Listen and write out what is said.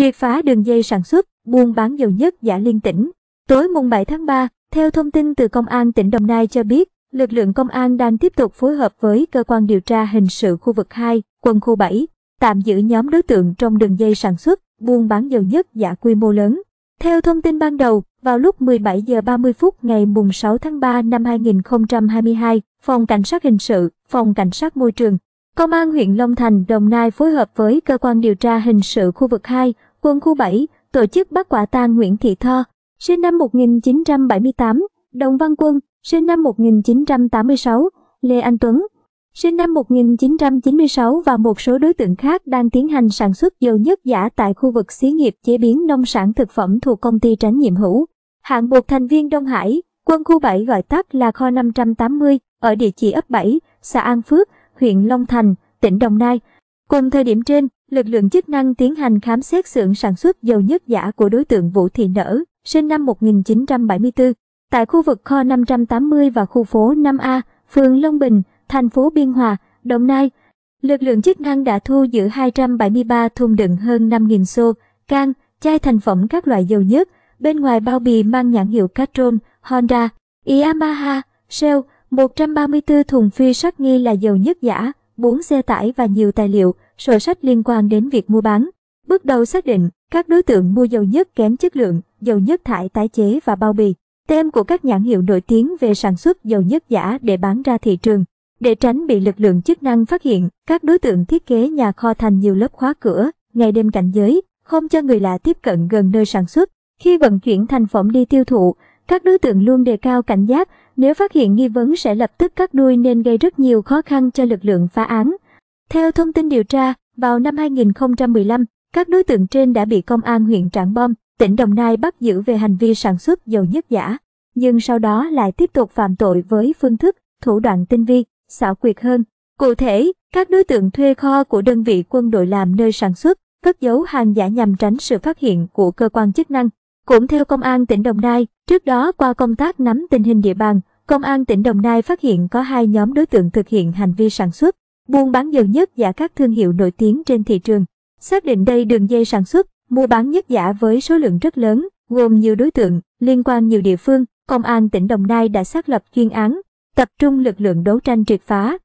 triệt phá đường dây sản xuất, buôn bán dầu nhất giả liên tỉnh. Tối mùng 7 tháng 3, theo thông tin từ Công an tỉnh Đồng Nai cho biết, lực lượng công an đang tiếp tục phối hợp với cơ quan điều tra hình sự khu vực 2, quân khu 7, tạm giữ nhóm đối tượng trong đường dây sản xuất, buôn bán dầu nhất giả quy mô lớn. Theo thông tin ban đầu, vào lúc 17 giờ 30 phút ngày mùng 6 tháng 3 năm 2022, Phòng Cảnh sát Hình sự, Phòng Cảnh sát Môi trường, Công an huyện Long Thành, Đồng Nai phối hợp với Cơ quan điều tra hình sự khu vực 2, quân khu 7, tổ chức bắt quả tang Nguyễn Thị Tho, sinh năm 1978, Đồng Văn Quân, sinh năm 1986, Lê Anh Tuấn, sinh năm 1996 và một số đối tượng khác đang tiến hành sản xuất dầu nhất giả tại khu vực xí nghiệp chế biến nông sản thực phẩm thuộc công ty trách nhiệm hữu. Hạng một thành viên Đông Hải, quân khu 7 gọi tắt là kho 580 ở địa chỉ ấp 7, xã An Phước, huyện Long Thành, tỉnh Đồng Nai. Cùng thời điểm trên, lực lượng chức năng tiến hành khám xét xưởng sản xuất dầu nhất giả của đối tượng Vũ Thị Nở, sinh năm 1974, tại khu vực kho 580 và khu phố 5A, phường Long Bình, thành phố Biên Hòa, Đồng Nai. Lực lượng chức năng đã thu giữ 273 thùng đựng hơn 5.000 xô, can, chai thành phẩm các loại dầu nhất, bên ngoài bao bì mang nhãn hiệu Castrol, Honda, Yamaha, Shell, 134 thùng phi sắt nghi là dầu nhất giả, 4 xe tải và nhiều tài liệu, sổ sách liên quan đến việc mua bán. Bước đầu xác định, các đối tượng mua dầu nhất kém chất lượng, dầu nhất thải tái chế và bao bì. Tem của các nhãn hiệu nổi tiếng về sản xuất dầu nhất giả để bán ra thị trường. Để tránh bị lực lượng chức năng phát hiện, các đối tượng thiết kế nhà kho thành nhiều lớp khóa cửa, ngày đêm cảnh giới, không cho người lạ tiếp cận gần nơi sản xuất. Khi vận chuyển thành phẩm đi tiêu thụ, các đối tượng luôn đề cao cảnh giác nếu phát hiện nghi vấn sẽ lập tức cắt đuôi nên gây rất nhiều khó khăn cho lực lượng phá án. Theo thông tin điều tra, vào năm 2015, các đối tượng trên đã bị công an huyện Trảng Bom, tỉnh Đồng Nai bắt giữ về hành vi sản xuất dầu nhất giả, nhưng sau đó lại tiếp tục phạm tội với phương thức, thủ đoạn tinh vi, xảo quyệt hơn. Cụ thể, các đối tượng thuê kho của đơn vị quân đội làm nơi sản xuất, cất giấu hàng giả nhằm tránh sự phát hiện của cơ quan chức năng. Cũng theo công an tỉnh Đồng Nai, trước đó qua công tác nắm tình hình địa bàn, Công an tỉnh Đồng Nai phát hiện có hai nhóm đối tượng thực hiện hành vi sản xuất, buôn bán dầu nhất giả các thương hiệu nổi tiếng trên thị trường. Xác định đây đường dây sản xuất, mua bán nhất giả với số lượng rất lớn, gồm nhiều đối tượng, liên quan nhiều địa phương, Công an tỉnh Đồng Nai đã xác lập chuyên án, tập trung lực lượng đấu tranh triệt phá.